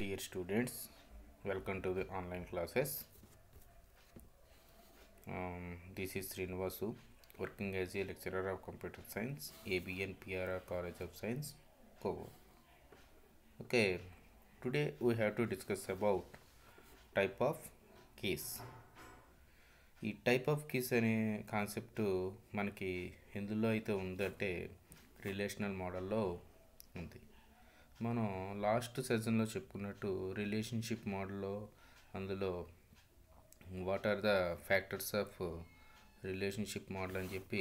Dear students welcome to the online classes this is Srinivasu working as a lecturer of computer science ABN PRR college of science కో okay today we have to discuss about type of keys ఈ type of keys అనే concept మనకి ఎందులో అయితే ఉందంటే relational మోడల్లో ఉంది మనం లాస్ట్ సెషన్లో చెప్పుకున్నట్టు రిలేషన్షిప్ మోడల్లో అందులో what are the factors of relationship model అని చెప్పి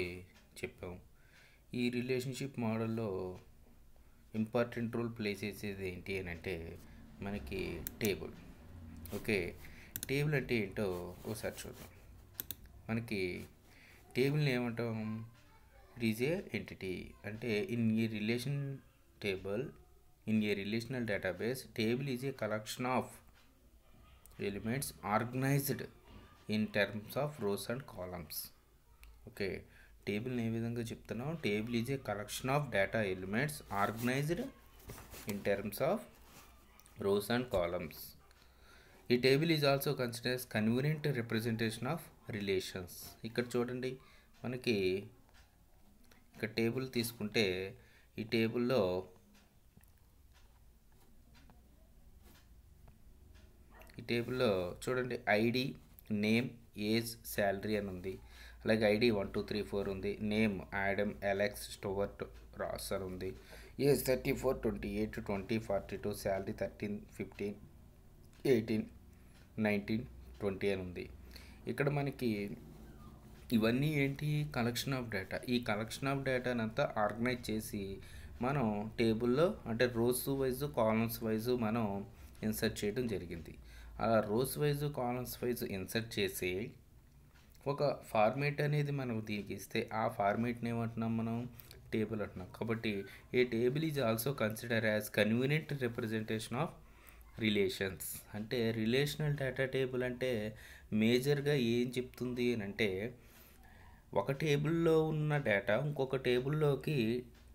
చెప్పాం ఈ రిలేషన్షిప్ మోడల్లో ఇంపార్టెంట్ రోల్ ప్లే చేసేది ఏంటి అని అంటే మనకి టేబుల్ ఓకే టేబుల్ అంటే ఏంటో ఒకసారి చూద్దాం మనకి టేబుల్ని ఏమంటాం ఇట్ ఈజ్ ఏ ఎంటిటీ అంటే ఇన్ ఈ relation table In a relational database, table is a collection of elements organized in terms of rows and columns okay టేబుల్ని ఏ విధంగా చెప్తున్నాం table is a collection of data elements organised in terms of rows and columns ఈ table is also considers convenient representation of relations ఇక్కడ చూడండి మనకి ఇక్కడ table తీసుకుంటే ఈ టేబుల్లో టేబుల్లో చూడండి ఐడి నేమ్ ఏజ్ శాలరీ అని ఉంది అలాగే ID one two three four ఉంది name Adam Alex Stewart Ross అని ఉంది age thirty four twenty eight twenty forty two salary thirteen fifteen eighteen nineteen twenty అని ఉంది ఇక్కడ మనకి ఇవన్నీ ఏంటి కలెక్షన్ ఆఫ్ డేటా ఈ కలెక్షన్ ఆఫ్ అంతా ఆర్గనైజ్ చేసి మనం టేబుల్లో అంటే రోజు వైజు కాలమ్స్ వైజు మనం ఇన్సర్ట్ చేయడం జరిగింది అలా rows wise columns wise insert చేసి ఒక ఫార్మేట్ అనేది మనం దీనికి ఇస్తే ఆ ఫార్మేట్ని ఏమంటున్నాం మనం టేబుల్ అంటున్నాం కాబట్టి a table is also consider as convenient representation of relations అంటే రిలేషనల్ డేటా టేబుల్ అంటే మేజర్గా ఏం చెప్తుంది అని అంటే ఒక టేబుల్లో ఉన్న డేటా ఇంకొక టేబుల్లోకి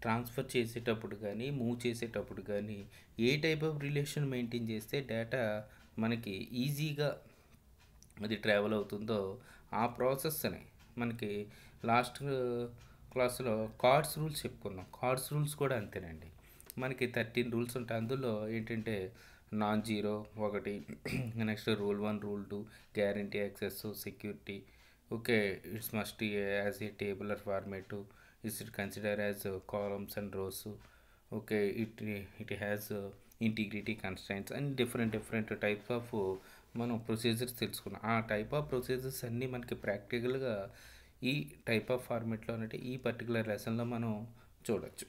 ట్రాన్స్ఫర్ చేసేటప్పుడు కానీ మూవ్ చేసేటప్పుడు కానీ ఏ టైప్ ఆఫ్ రిలేషన్ మెయింటైన్ చేస్తే డేటా మనకి ఈజీగా అది ట్రావెల్ అవుతుందో ఆ ప్రాసెస్ని మనకి లాస్ట్ క్లాస్లో కార్డ్స్ రూల్స్ చెప్పుకున్నాం కార్డ్స్ రూల్స్ కూడా అంతేనండి మనకి థర్టీన్ రూల్స్ ఉంటాయి అందులో ఏంటంటే నాన్ జీరో ఒకటి next rule one rule two guarantee access security okay it's must as a tabular format it's it consider as columns and rows okay it it has integrity constants and different different types of మనం procedures తెలుసుకున్నాం ఆ type of procedures అన్నీ మనకి ప్రాక్టికల్గా ఈ type of ఫార్మేట్లో అంటే ఈ particular లెసన్లో మనం చూడవచ్చు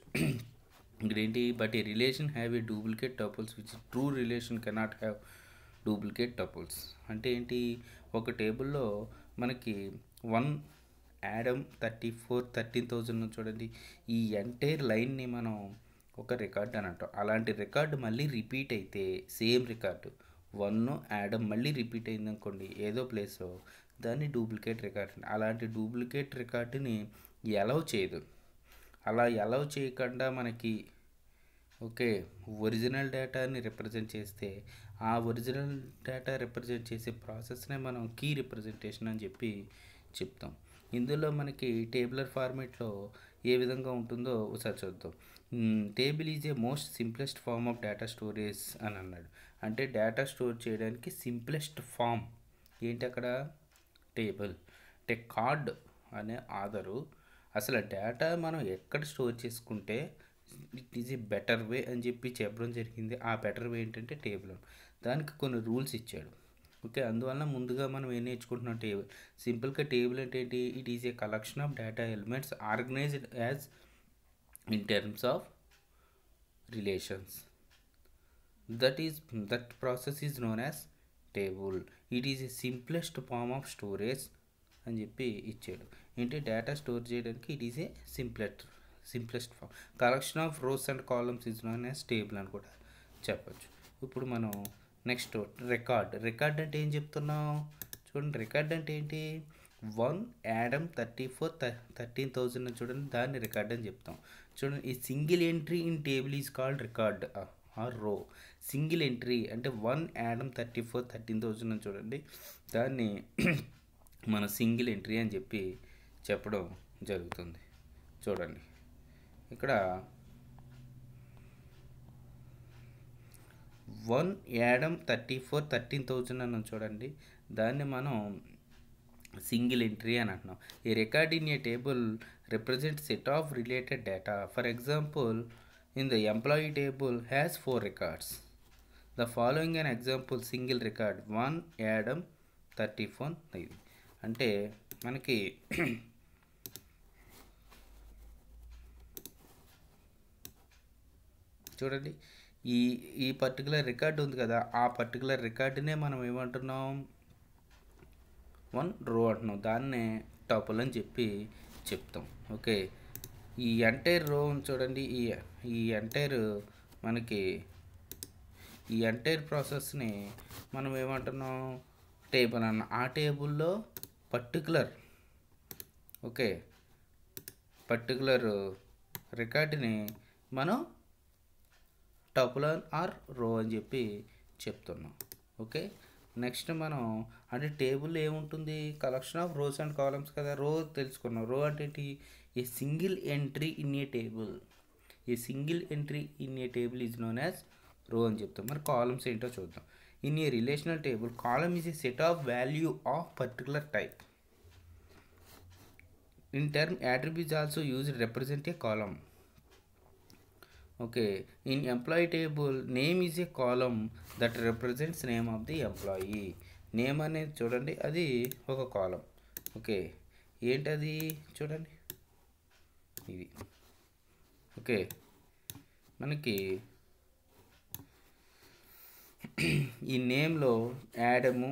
ఇంకేంటి but a relation have a duplicate tuples which true relation cannot have duplicate tuples అంటే ఏంటి ఒక టేబుల్లో మనకి one Adam thirty four thirteen thousand చూడండి ఈ ఎంటైర్ లైన్ని మనం ఒక రికార్డ్ అని అంటాం అలాంటి రికార్డు మళ్ళీ రిపీట్ అయితే సేమ్ రికార్డు వన్ యాడమ్ మళ్ళీ రిపీట్ అయింది అనుకోండి ఏదో ప్లేస్లో దాన్ని డూప్లికేట్ రికార్డ్ అలాంటి డూప్లికేట్ రికార్డుని ఎలవ్ చేయదు అలా ఎలవ్ చేయకుండా మనకి ఓకే ఒరిజినల్ డేటాని రిప్రజెంట్ చేస్తే ఆ ఒరిజినల్ డేటా రిప్రజెంట్ చేసే ప్రాసెస్నే మనం కీ రిప్రజెంటేషన్ అని చెప్పి చెప్తాం ఇందులో మనకి టేబులర్ ఫార్మేట్లో ఏ విధంగా ఉంటుందో ఒకసారి చూద్దాం table is a most simplest form of data storage అని అన్నాడు అంటే డేటా స్టోర్ చేయడానికి సింప్లెస్ట్ ఫామ్ ఏంటి అక్కడ టేబుల్ అంటే కార్డ్ అనే ఆధారు అసలు డేటా మనం ఎక్కడ స్టోర్ చేసుకుంటే it is a better way అని చెప్పి చెప్పడం జరిగింది ఆ బెటర్ వే ఏంటంటే టేబుల్ దానికి కొన్ని రూల్స్ ఇచ్చాడు ఓకే అందువలన ముందుగా మనం ఏం నేర్చుకుంటున్నాం టేబుల్ సింపుల్గా టేబుల్ అంటే ఏంటి it is a collection of data elements organised as in terms of relations that is that process is known as table it is simplest form of storage అని చెప్పి ఇచ్చాడు ఏంటి డేటా స్టోర్ చేయడానికి it is a simple simplest form collection of rows and columns is known as table అని కూడా చెప్పచ్చు ఇప్పుడు మనం నెక్స్ట్ రికార్డ్ రికార్డ్ అంటే ఏం చెప్తున్నాం చూడండి రికార్డ్ అంటే ఏంటి one Adam thirty four thirteen thousand చూడండి దాన్ని రికార్డ్ అని చెప్తాం చూడండి ఈ single entry in table is called record or row single entry అంటే one Adam thirty four thirteen thousand చూడండి దాన్ని మన సింగిల్ ఎంట్రీ అని చెప్పి చెప్పడం జరుగుతుంది చూడండి ఇక్కడ one Adam thirty four thirteen thousand అని చూడండి దాన్ని మనం సింగిల్ ఎంట్రీ అని అంటున్నాం ఈ record in a table represents set of related data. For example, in the employee table has four records. The following an example single record 1 Adam 34 ఇది అంటే మనకి చూడండి ఈ ఈ పర్టికులర్ రికార్డు ఉంది కదా ఆ పర్టికులర్ రికార్డునే మనం ఏమంటున్నాం వన్ రో అంటున్నాం దాన్నే టపుల్ అని చెప్పి చెప్తాం ఓకే ఈ ఎంటైర్ రో చూడండి ఈ ఈ ఎంటైర్ మనకి ఈ ఎంటైర్ ప్రాసెస్ని మనం ఏమంటున్నాం టేబుల్ అన్న ఆ టేబుల్లో పర్టికులర్ ఓకే పర్టికులర్ రికార్డుని మనం టపులర్ ఆర్ రో అని చెప్పి చెప్తున్నాం ఓకే నెక్స్ట్ మనం అంటే టేబుల్ ఏముంటుంది collection of rows and columns కదా రో తెలుసుకున్నాం రో అంటే ఏంటి a single entry in a table a single entry in a table is known as row అని చెప్తాం మరి కాలమ్స్ ఏంటో చూద్దాం in a relational table column is a set of value of particular type in term attributes also use represent a column okay in employee table name is a column that represents name of the employee name అనేది చూడండి అది ఒక కాలం okay ఏంటి అది చూడండి ఇది okay మనకి ఈ నేమ్లో Adam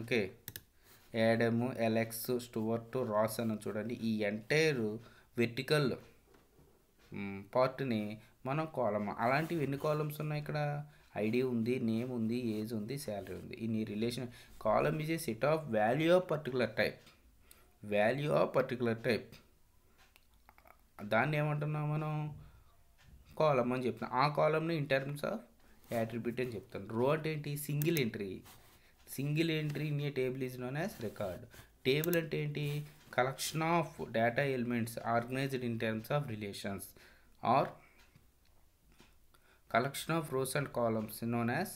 okay Adam Alex Stuart Ross అని చూడండి ఈ ఎంటైర్ వెర్టికల్ పార్ట్ని మనం కాలమ్ అలాంటివి ఎన్ని కాలమ్స్ ఉన్నాయి ఇక్కడ ఐడి ఉంది నేమ్ ఉంది ఏజ్ ఉంది శాలరీ ఉంది ఇన్ని relation column is a set of value of particular type value of particular type దాన్ని ఏమంటున్నాం మనం కాలం అని చెప్తున్నాం ఆ కాలంని ఇన్ టర్మ్స్ ఆఫ్ యాట్రిబ్యూట్ అని చెప్తాం రో అంటే ఏంటి single entry single entry in a table is known as record table అంటే ఏంటి collection of data elements organized in terms of relations or collection of rows and columns known as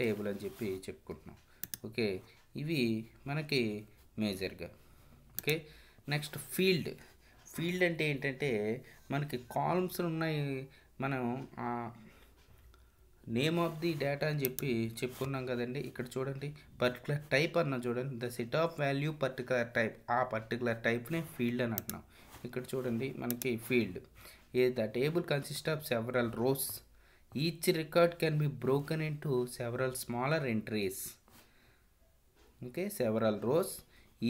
table అని చెప్పి చెప్పుకుంటున్నాం okay ఇవి మనకి మేజర్గా okay next field field అంటే ఏంటంటే మనకి కాలమ్స్ ఉన్నాయి మనం నేమ్ ఆఫ్ ది డేటా అని చెప్పి చెప్పుకున్నాం కదండి ఇక్కడ చూడండి పర్టికులర్ టైప్ అన్న చూడండి the set of value particular type ఆ పర్టికులర్ టైప్నే ఫీల్డ్ అని అంటున్నాం ఇక్కడ చూడండి మనకి field a the table consist of several rows each record can be broken into several smaller entries okay several rows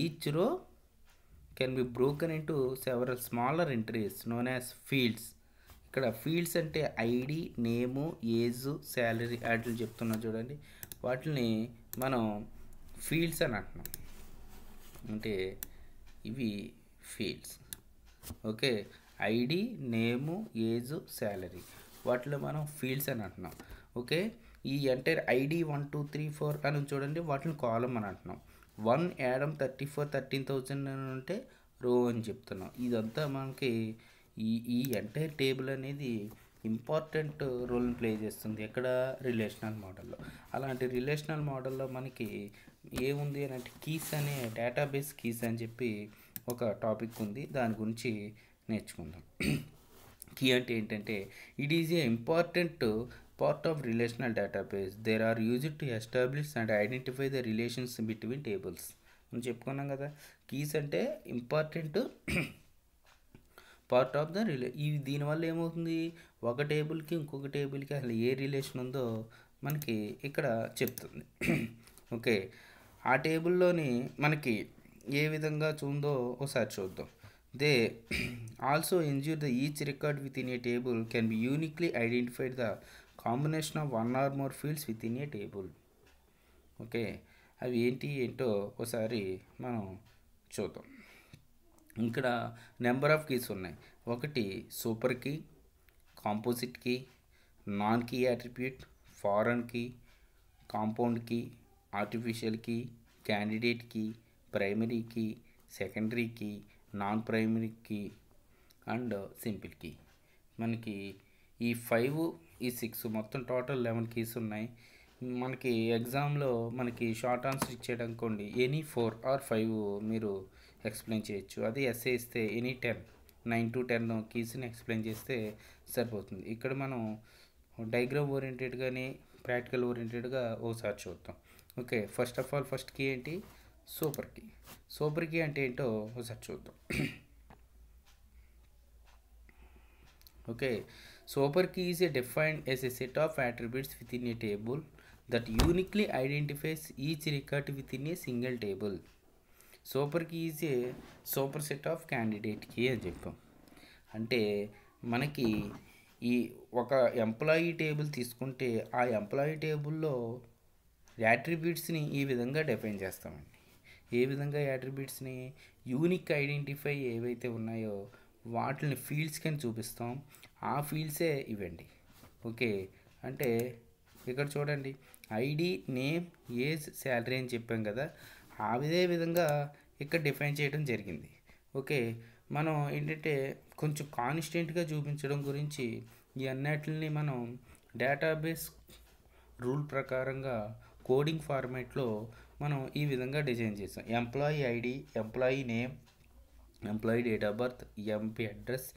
each row can be broken into several smaller entries known as fields ఇక్కడ fields అంటే ID name age salary యాడ్లు చెప్తున్నా చూడండి వాటిని మనం fields అని అంటున్నాం అంటే ఇవి fields okay ID name age salary వాటిలో మనం ఫీల్డ్స్ అని అంటున్నాం ఓకే ఈ entire ID one two three four అని చూడండి వాటిని కాలం అని అంటున్నాం one Adam thirty four thirteen thousand అని ఉంటే రో అని చెప్తున్నాం ఇదంతా మనకి ఈ ఈ ఎంటైర్ టేబుల్ అనేది ఇంపార్టెంట్ రోల్ని ప్లే చేస్తుంది ఎక్కడ రిలేషనల్ మోడల్లో అలాంటి రిలేషనల్ మోడల్లో మనకి ఏముంది అని అంటే కీస్ అనే డేటాబేస్ కీస్ అని చెప్పి ఒక టాపిక్ ఉంది దాని గురించి నేర్చుకుందాం కీ అంటే ఏంటంటే it is a important part of relational database there are use to establish and identify the relations between tables మనం చెప్పుకున్నాం కదా కీస్ అంటే ఇంపార్టెంట్ పార్ట్ ఆఫ్ ద రిలే ఈ దీనివల్ల ఏమవుతుంది ఒక టేబుల్కి ఇంకొక టేబుల్కి అసలు ఏ రిలేషన్ ఉందో మనకి ఇక్కడ చెప్తుంది ఓకే ఆ టేబుల్లోని మనకి ఏ విధంగా చూందో ఒకసారి చూద్దాం they also ensure the each record within a table can be uniquely identified the combination of one or more fields within a table okay అవి ఏంటి ఏంటో ఒకసారి మనం చూద్దాం ఇక్కడ నెంబర్ ఆఫ్ కీస్ ఉన్నాయి ఒకటి super key composite key non key attribute foreign key compound key artificial key candidate key primary key secondary key non primary key and simple key మనకి ఈ ఫైవ్ ఈ సిక్స్ మొత్తం టోటల్ లెవెన్ కీస్ ఉన్నాయి మనకి ఎగ్జామ్లో మనకి షార్ట్ ఆన్సర్ కొండి any four or five మీరు ఎక్స్ప్లెయిన్ చేయొచ్చు అది ఎస్ఏ ఇస్తే any ten nine to ten కీస్ని ఎక్స్ప్లెయిన్ చేస్తే సరిపోతుంది ఇక్కడ మనం డైగ్రామ్ ఓరియంటెడ్ కానీ ప్రాక్టికల్ ఓరియంటెడ్గా ఒకసారి చూద్దాం okay first of all first key ఏంటి సూపర్ కీ సూపర్ కీ అంటే ఏంటో ఒకసారి చూద్దాం okay super key is a defined as a set of attributes within a table that uniquely identifies each record within a single table సూపర్కి a super set of క్యాండిడేట్కి అని చెప్పాం అంటే మనకి ఈ ఒక ఎంప్లాయీ టేబుల్ తీసుకుంటే ఆ ఎంప్లాయీ టేబుల్లో యాట్రిబ్యూట్స్ని ఈ విధంగా డిఫైన్ చేస్తామండి ఏ విధంగా యాట్రిబ్యూట్స్ని యూనిక్ ఐడెంటిఫై ఏవైతే ఉన్నాయో వాటిని ఫీల్డ్స్ కింద చూపిస్తాం ఆ ఫీల్డ్సే ఇవ్వండి ఓకే అంటే ఇక్కడ చూడండి ఐడి నేమ్ ఏజ్ శాలరీ అని చెప్పాం కదా ఆ విధంగా ఇక్కడ డిఫైన్ చేయడం జరిగింది ఓకే మనం ఏంటంటే కొంచెం కాన్స్టెంట్గా చూపించడం గురించి ఈ అన్నిటిని మనం డేటాబేస్ రూల్ ప్రకారంగా కోడింగ్ ఫార్మేట్లో మనం ఈ విధంగా డిజైన్ చేసాం employee ID employee name employee date of birth EMP address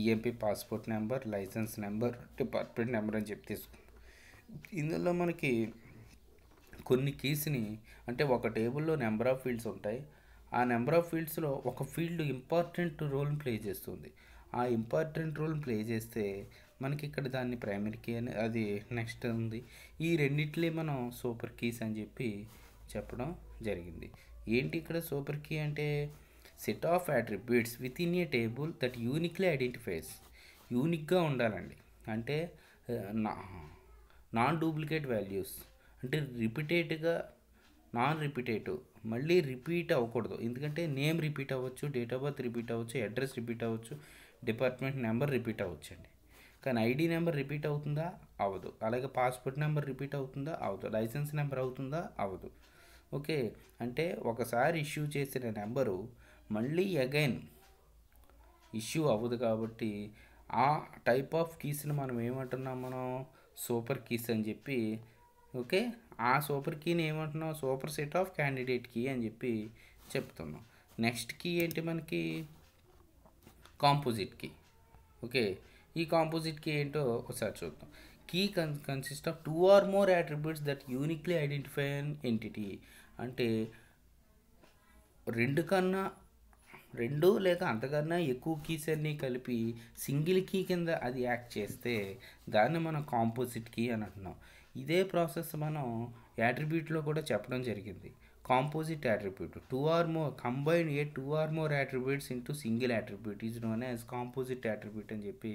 EMP passport number license number department number అని చెప్పి తీసుకున్నాం ఇందులో మనకి కొన్ని కీస్ని అంటే ఒక టేబుల్లో నెంబర్ ఆఫ్ ఫీల్డ్స్ ఉంటాయి ఆ నెంబర్ ఆఫ్ ఫీల్డ్స్లో ఒక ఫీల్డ్ ఇంపార్టెంట్ రోల్ ప్లే చేస్తుంది ఆ ఇంపార్టెంట్ రోల్ ప్లే చేస్తే మనకి ఇక్కడ దాన్ని ప్రైమరీ కీ అని అది నెక్స్ట్ ఉంది ఈ రెండింటిలో మనం సూపర్ కీస్ అని చెప్పి చెప్పడం జరిగింది ఏంటి ఇక్కడ సూపర్ కీ అంటే set of attributes within a table that uniquely identifies యూనిక్గా ఉండాలండి అంటే నాన్ డూప్లికేట్ వాల్యూస్ అంటే రిపీటేట్గా నాన్ రిపీటేటివ్ మళ్ళీ రిపీట్ అవ్వకూడదు ఎందుకంటే నేమ్ రిపీట్ అవ్వచ్చు డేట్ ఆఫ్ బర్త్ రిపీట్ అవ్వచ్చు అడ్రస్ రిపీట్ అవ్వచ్చు డిపార్ట్మెంట్ నెంబర్ రిపీట్ అవ్వచ్చు అండి కానీ ఐడి నెంబర్ రిపీట్ అవుతుందా అవ్వదు అలాగే పాస్పోర్ట్ నెంబర్ రిపీట్ అవుతుందా అవ్వదు లైసెన్స్ నెంబర్ అవుతుందా అవ్వదు ఓకే అంటే ఒకసారి ఇష్యూ చేసిన నెంబరు మళ్ళీ అగైన్ ఇష్యూ అవ్వదు కాబట్టి ఆ టైప్ ఆఫ్ కీస్ని మనం ఏమంటున్నాం మనం సూపర్ కీస్ అని చెప్పి ఓకే ఆ సూపర్ కీని ఏమంటున్నాం super set of candidate key అని చెప్పి చెప్తున్నాం నెక్స్ట్ కీ ఏంటి మనకి కాంపోజిట్ కీ ఓకే ఈ కాంపోజిట్ కీ ఏంటో ఒకసారి చూద్దాం key con consist of two or more attributes that uniquely identify an entity అంటే రెండు కన్నా రెండు లేక అంతకన్నా ఎక్కువ కీస్ అన్నీ కలిపి సింగిల్ కీ కింద అది యాక్ట్ చేస్తే దాన్ని మనం కాంపోజిట్ కీ అని అంటున్నాం ఇదే ప్రాసెస్ మనం యాట్రిబ్యూట్లో కూడా చెప్పడం జరిగింది composite attribute two or more combine a two or more attributes into single attribute is known as composite attribute అని చెప్పి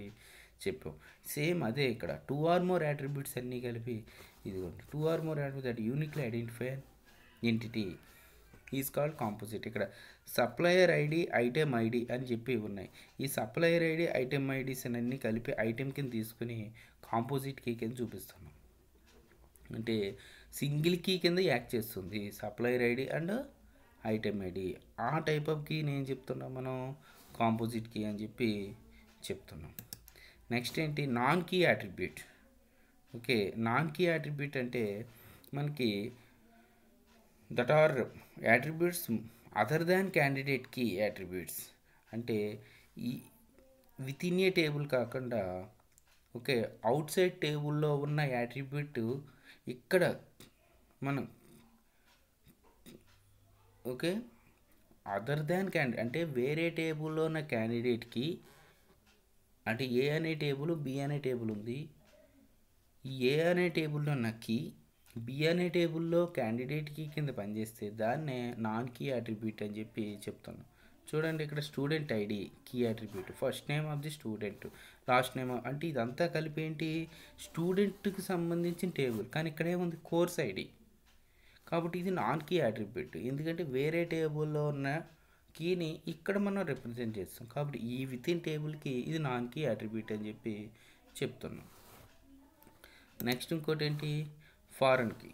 చెప్పాం సేమ్ అదే ఇక్కడ టూ ఆర్ మోర్ యాట్రిబ్యూట్స్ అన్నీ కలిపి ఇదిగోండి two or more attribute that uniquely identify entity is called composite ఇక్కడ supplier ID item ID అని చెప్పి ఉన్నాయి ఈ సప్లయర్ ఐడి ఐటెం ఐడీస్ అన్నీ కలిపి ఐటెం కింద తీసుకుని కాంపోజిట్ కేక్ కింద చూపిస్తున్నాం అంటే సింగిల్ కీ కింద యాక్ట్ చేస్తుంది supplier ID and item ID ఆ టైప్ ఆఫ్ కీని ఏం చెప్తున్నాం మనం కాంపోజిట్ కీ అని చెప్పి చెప్తున్నాం నెక్స్ట్ ఏంటి non key attribute okay non key attribute అంటే మనకి that are attributes other than candidate key attributes అంటే ఈ విత్ ఇన్ ఏ టేబుల్ కాకుండా ఓకే అవుట్ సైడ్ టేబుల్లో ఉన్న యాట్రిబ్యూట్ ఇక్కడ మనం ఓకే అదర్ దాన్ క్యాండి అంటే వేరే టేబుల్లో ఉన్న క్యాండిడేట్కి అంటే ఏ అనే టేబుల్ బి అనే టేబుల్ ఉంది ఏ అనే టేబుల్లో నక్కి బి అనే టేబుల్లో క్యాండిడేట్కి కింద పనిచేస్తే దాన్నే నాన్ కీ అట్రిబ్యూట్ అని చెప్పి చెప్తున్నాం చూడండి ఇక్కడ student ID key attribute first name of the student last name అంటే ఇదంతా కలిపి ఏంటి స్టూడెంట్కి సంబంధించిన టేబుల్ కానీ ఇక్కడ ఏముంది కోర్స్ ఐడి కాబట్టి ఇది నాన్ కీ అట్రిబ్యూట్ ఎందుకంటే వేరే టేబుల్లో ఉన్న కీని ఇక్కడ మనం రిప్రజెంట్ చేస్తాం కాబట్టి ఈ విత్ ఇన్ టేబుల్కి ఇది నాన్ కీ అట్రిబ్యూట్ అని చెప్పి చెప్తున్నాం నెక్స్ట్ ఇంకోటి ఏంటి ఫారెన్ కీ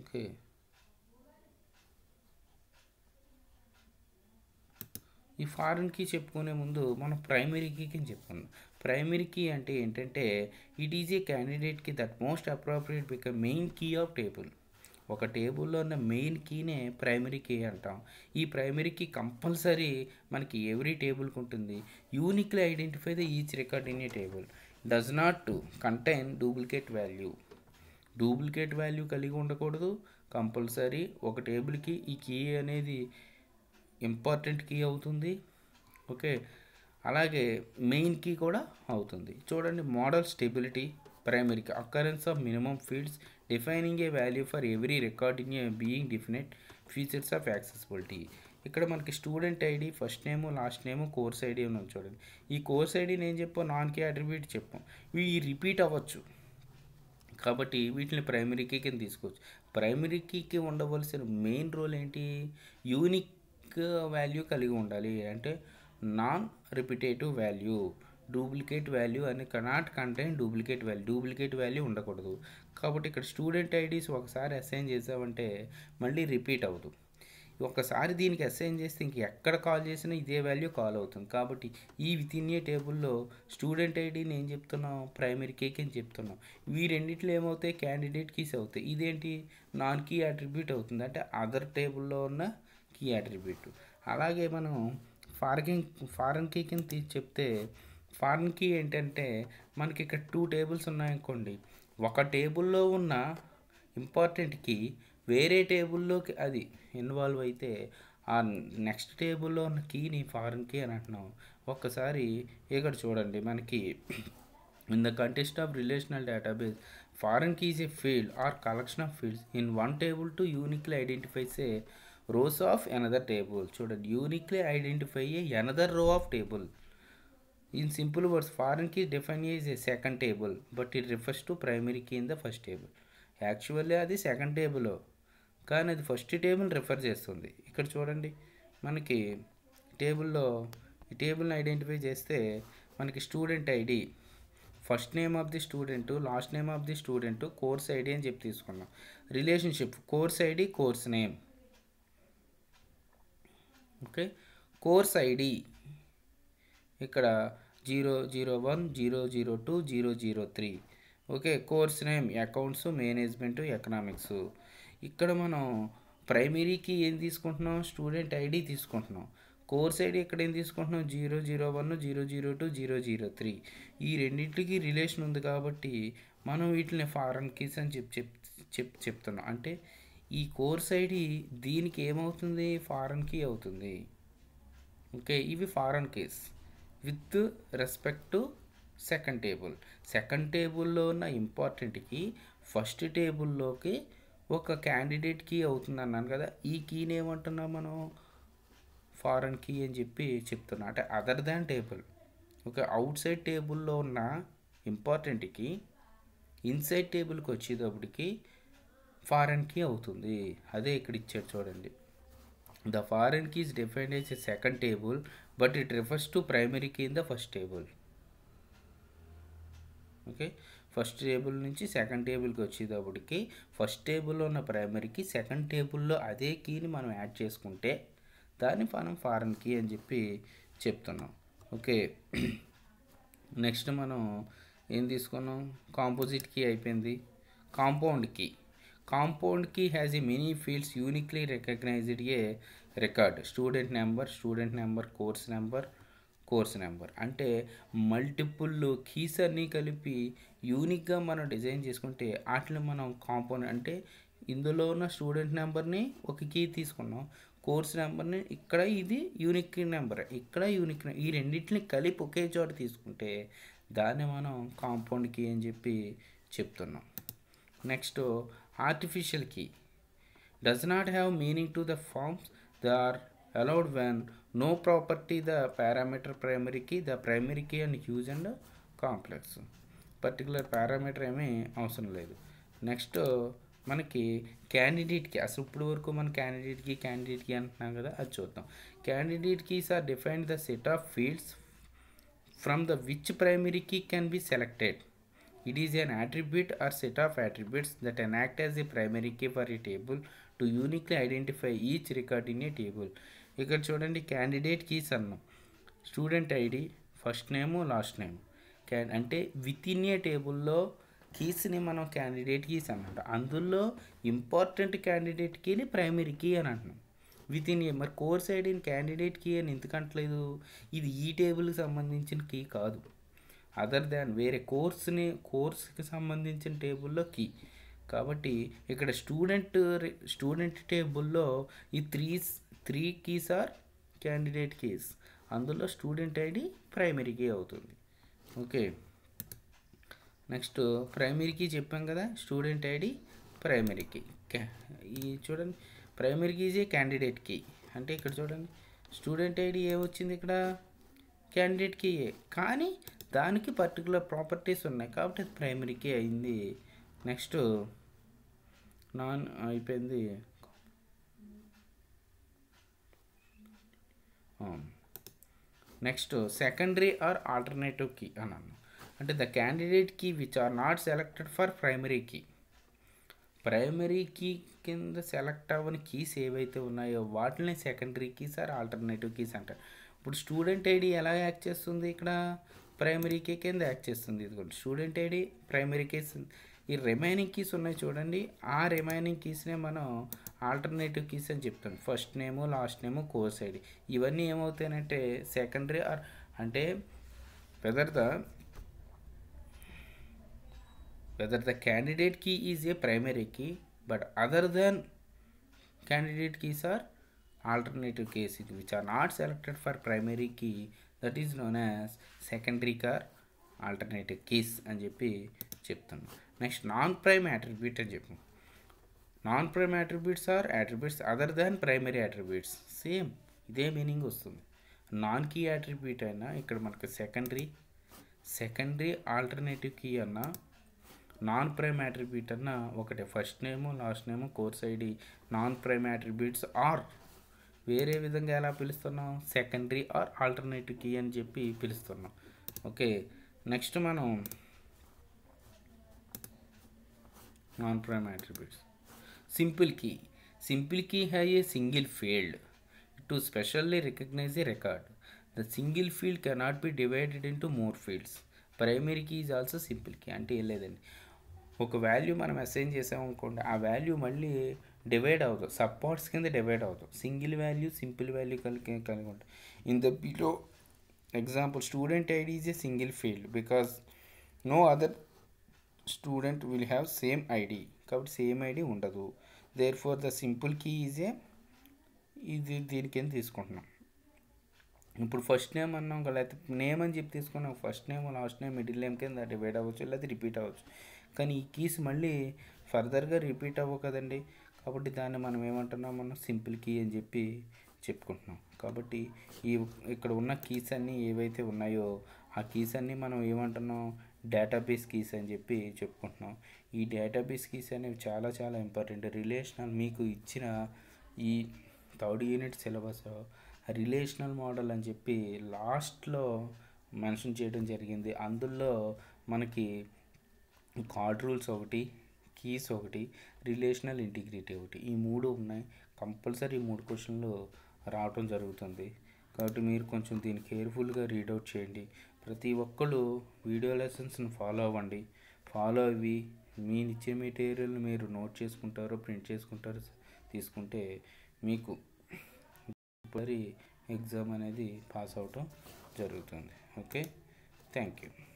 ఓకే ఈ ఫారెన్ కీ చెప్పుకునే ముందు మనం ప్రైమరీ కీకి చెప్పుకున్నాం ప్రైమరీ కీ అంటే ఏంటంటే it is a candidate key that most appropriate బిక మెయిన్ కీ ఆఫ్ టేబుల్ ఒక టేబుల్లో ఉన్న మెయిన్ కీనే ప్రైమరీ కీ అంటాం ఈ ప్రైమరీ కీ కంపల్సరీ మనకి ఎవ్రీ టేబుల్కి ఉంటుంది uniquely identify the each record in a table does not to contain duplicate value duplicate value కలిగి ఉండకూడదు కంపల్సరీ ఒక టేబుల్కి ఈ కీ అనేది ఇంపార్టెంట్ కీ అవుతుంది ఓకే అలాగే మెయిన్ కీ కూడా అవుతుంది చూడండి model stability ప్రైమరీకి occurrence of minimum fields defining a value for every recording a being being features of of ఇక్కడ మనకి student ID first name last name course ID ఉన్నాం చూడండి ఈ కోర్స్ ఐడి నేను చెప్పాను నాన్ కే అట్రిబ్యూట్ చెప్పాం ఇవి రిపీట్ అవ్వచ్చు కాబట్టి వీటిని ప్రైమరీ కీ కింద తీసుకోవచ్చు ప్రైమరీ కీకి ఉండవలసిన మెయిన్ రోల్ ఏంటి యూనిక్ యూనిక్ వాల్యూ కలిగి ఉండాలి అంటే non repetitive value duplicate value అని cannot contain duplicate value duplicate value ఉండకూడదు కాబట్టి ఇక్కడ స్టూడెంట్ ఐడీస్ ఒకసారి అసైన్ చేసామంటే మళ్ళీ రిపీట్ అవ్వదు ఒకసారి దీనికి అసైన్ చేస్తే ఇంక ఎక్కడ కాల్ చేసినా ఇదే వాల్యూ కాల్ అవుతుంది కాబట్టి ఈ ఇన్ ఏ టేబుల్లో స్టూడెంట్ ఐడీని ఏం చెప్తున్నాం ప్రైమరీ కేక్ అని చెప్తున్నాం ఈ రెండింటిలో ఏమవుతాయి క్యాండిడేట్ కీస్ అవుతాయి ఇదేంటి నాన్ కీ అట్రిబ్యూట్ అవుతుంది అంటే అదర్ టేబుల్లో ఉన్న కీ అట్రిబ్యూట్ అలాగే మనం ఫారిన్ ఫారెన్ కీ కింద చెప్తే ఫారెన్ కీ ఏంటంటే మనకి ఇక్కడ టూ టేబుల్స్ ఉన్నాయనుకోండి ఒక టేబుల్లో ఉన్న ఇంపార్టెంట్ కీ వేరే టేబుల్లోకి అది ఇన్వాల్వ్ అయితే ఆ నెక్స్ట్ టేబుల్లో ఉన్న కీని ఫారెన్ కీ అని అంటున్నాం ఒక్కసారి ఇక్కడ చూడండి మనకి in the contest of relational database foreign key is a field or collection of fields in one table to uniquely identifies a rows of another table చూడండి uniquely identify another row of table in simple words foreign key define is a second table but it refers to primary key in the first table actually అది second table కానీ అది first table refer చేస్తుంది ఇక్కడ చూడండి మనకి టేబుల్లో ఈ టేబుల్ని identify చేస్తే మనకి student ID first name of the student last name of the student course ID అని చెప్పి తీసుకున్నాం relationship course ID course name okay course ID ఇక్కడ zero zero one zero zero two zero zero three okay course name accounts management economics ఇక్కడ మనం ప్రైమరీకి ఏం తీసుకుంటున్నాం student ID తీసుకుంటున్నాం కోర్స్ ఐడి ఇక్కడ ఏం తీసుకుంటున్నాం zero zero one zero zero two zero zero three ఈ రెండింటికి రిలేషన్ ఉంది కాబట్టి మనం వీటిని ఫారెన్ కీస్ అని చెప్ చెప్ చెప్ చెప్తున్నాం అంటే ఈ కోర్స్ ఐడి దీనికి ఏమవుతుంది ఫారెన్ కీ అవుతుంది ఓకే ఇవి foreign keys with respect to second table second టేబుల్లో ఉన్న ఇంపార్టెంట్ కీ ఫస్ట్ టేబుల్లోకి ఒక క్యాండిడేట్ కీ అవుతుంది అన్నాను కదా ఈ కీని ఏమంటున్నాం మనం ఫారెన్ కీ అని చెప్పి చెప్తున్నా అంటే అదర్ దాన్ టేబుల్ ఒక అవుట్ సైడ్ టేబుల్లో ఉన్న ఇంపార్టెంట్ కీ ఇన్సైడ్ టేబుల్కి వచ్చేటప్పటికి ఫారెన్ కీ అవుతుంది అదే ఇక్కడ ఇచ్చాడు చూడండి the foreign key is defined second table but it refers to primary key in the first table okay first table నుంచి సెకండ్ టేబుల్కి వచ్చేటప్పటికి ఫస్ట్ టేబుల్లో ఉన్న ప్రైమరీకి సెకండ్ టేబుల్లో అదే కీని మనం యాడ్ చేసుకుంటే దాన్ని మనం ఫారెన్ కీ అని చెప్పి చెప్తున్నాం ఓకే నెక్స్ట్ మనం ఏం తీసుకున్నాం కాంపోజిట్ కీ అయిపోయింది compound key compound key has a many fields uniquely recognized a record student number student number course number course number అంటే మల్టిపుల్ కీస్ అన్నీ కలిపి యూనిక్గా మనం డిజైన్ చేసుకుంటే వాటిని మనం కాంపౌండ్ అంటే ఇందులో ఉన్న స్టూడెంట్ నెంబర్ని ఒక కీ తీసుకున్నాం కోర్స్ నెంబర్ని ఇక్కడ ఇది యూనిక్ నెంబర్ ఇక్కడ యూనిక్ ఈ రెండింటిని కలిపి ఒకే చోట తీసుకుంటే దాన్ని మనం కాంపౌండ్ కీ అని చెప్పి చెప్తున్నాం next artificial key does not have meaning to the forms they are allowed when no property the parameter primary key the primary key and huge and complex particular parameter ఏమీ అవసరం లేదు next మనకి క్యాండిడేట్కి అసలు ఇప్పుడు వరకు మన క్యాండిడేట్కి క్యాండిడేట్కి అంటున్నాం కదా అది చూద్దాం candidate keys are define the set of fields from the which primary key can be selected It is an attribute or set of attributes that can act as a primary key for a table to uniquely identify each record in a table. ఇక్కడ చూడండి candidate keys అన్నాం student ID first name last name can అంటే within a టేబుల్లో కీస్ని మనం candidate keys అన్నమాట అందులో important candidate కీని ప్రైమరీ కీ అని అంటున్నాం విత్ ఇన్ ఏ మరి కోర్స్ ఐడిని క్యాండిడేట్ కీ అని ఎందుకంటలేదు ఇది ఈ టేబుల్కి సంబంధించిన కీ కాదు అదర్ దాన్ వేరే కోర్స్ని కోర్స్కి సంబంధించిన టేబుల్లో కీ కాబట్టి ఇక్కడ స్టూడెంట్ స్టూడెంట్ టేబుల్లో ఈ three three keys are candidate keys అందులో స్టూడెంట్ ఐడి ప్రైమరీ కీ అవుతుంది ఓకే నెక్స్ట్ ప్రైమరీ కీ చెప్పాం కదా స్టూడెంట్ ఐడి ప్రైమరీ కీ ఈ చూడండి primary key a candidate key అంటే ఇక్కడ చూడండి స్టూడెంట్ ఐడి ఏ వచ్చింది ఇక్కడ క్యాండిడేట్ కీయే కానీ దానికి పర్టికులర్ ప్రాపర్టీస్ ఉన్నాయి కాబట్టి అది ప్రైమరీకి అయింది నెక్స్ట్ నాన్ అయిపోయింది next secondary or alternative key అని అన్నాను అంటే the candidate key which are not selected for primary key primary key కింద సెలెక్ట్ అవ్వని కీస్ ఏవైతే ఉన్నాయో వాటిని secondary keys are alternative keys అంటారు ఇప్పుడు స్టూడెంట్ ఐడి ఎలా యాక్ట్ చేస్తుంది ఇక్కడ ప్రైమరీ కీ కింద యాక్ట్ చేస్తుంది ఇదిగోండి స్టూడెంట్ ఐడి ప్రైమరీ కేస్ ఈ రిమైనింగ్ కీస్ ఉన్నాయి చూడండి ఆ రిమైనింగ్ కీస్నే మనం ఆల్టర్నేటివ్ కీస్ అని చెప్తాం first name last name course ID ఇవన్నీ ఏమవుతాయంటే సెకండరీ ఆర్ అంటే whether the whether the candidate key is a primary key but other then candidate keys are alternative keys which are not selected for primary key that is known as secondary or alternative keys అని చెప్పి చెప్తున్నాం next non prime attribute అని చెప్పి non prime attributes are attributes other than primary attributes same ఇదే meaning వస్తుంది non key attribute అయినా ఇక్కడ మనకు సెకండరీ సెకండరీ ఆల్టర్నేటివ్ కీ అన్నా నాన్ ప్రైమ్ అట్రిబ్యూట్ అన్న ఒకటే first name last name course ID non prime attributes are వేరే విధంగా ఎలా పిలుస్తున్నాం సెకండరీ ఆర్ ఆల్టర్నేటివ్ కీ అని చెప్పి పిలుస్తున్నాం ఓకే నెక్స్ట్ మనం non prime attributes simple key simple key have a single field to specially recognize a record the single field cannot be divided into more fields primary key is also simple key అంటే ఏం లేదండి ఒక value మనం assign చేసామనుకోండి ఆ value మళ్ళీ divide అవ్వదు sub parts కింద డివైడ్ అవ్వదు సింగిల్ వాల్యూ సింపుల్ వాల్యూ కలిగి కలిగి ఉంటాయి in the below example student ID is a single field because no other student will have same ID కాబట్టి సేమ్ ఐడి ఉండదు therefore the simple key is a ఇది దీనికేం తీసుకుంటున్నాం ఇప్పుడు first name అన్నాం కదా లేకపోతే నేమ్ అని చెప్పి తీసుకున్నాం first name last name middle name కింద డివైడ్ అవ్వచ్చు లేకపోతే రిపీట్ అవ్వచ్చు కానీ ఈ కీస్ మళ్ళీ ఫర్దర్గా రిపీట్ అవ్వవు కదండి కాబట్టి దాన్ని మనం ఏమంటున్నాం మనం సింపుల్ కీ అని చెప్పి చెప్పుకుంటున్నాం కాబట్టి ఈ ఇక్కడ ఉన్న కీస్ అన్నీ ఏవైతే ఉన్నాయో ఆ కీస్ అన్నీ మనం ఏమంటున్నాం డేటాబేస్ కీస్ అని చెప్పి చెప్పుకుంటున్నాం ఈ డేటాబేస్ కీస్ అనేవి చాలా చాలా ఇంపార్టెంట్ రిలేషనల్ మీకు ఇచ్చిన ఈ third unit syllabus relational model అని చెప్పి లాస్ట్లో మెన్షన్ చేయడం జరిగింది అందులో మనకి కార్డ్ రూల్స్ ఒకటి కీస్ ఒకటి రిలేషనల్ ఇంటిగ్రిటీ ఒకటి ఈ మూడు ఉన్నాయి కంపల్సరీ ఈ మూడు క్వశ్చన్లు రావటం జరుగుతుంది కాబట్టి మీరు కొంచెం దీన్ని కేర్ఫుల్గా రీడౌట్ చేయండి ప్రతి ఒక్కరు వీడియో లెసన్స్ని ఫాలో అవ్వండి ఫాలో అవి మీరు ఇచ్చే మెటీరియల్ని మీరు నోట్ చేసుకుంటారో ప్రింట్ చేసుకుంటారో తీసుకుంటే మీకు ఎగ్జామ్ అనేది పాస్ అవటం జరుగుతుంది ఓకే థ్యాంక్ యూ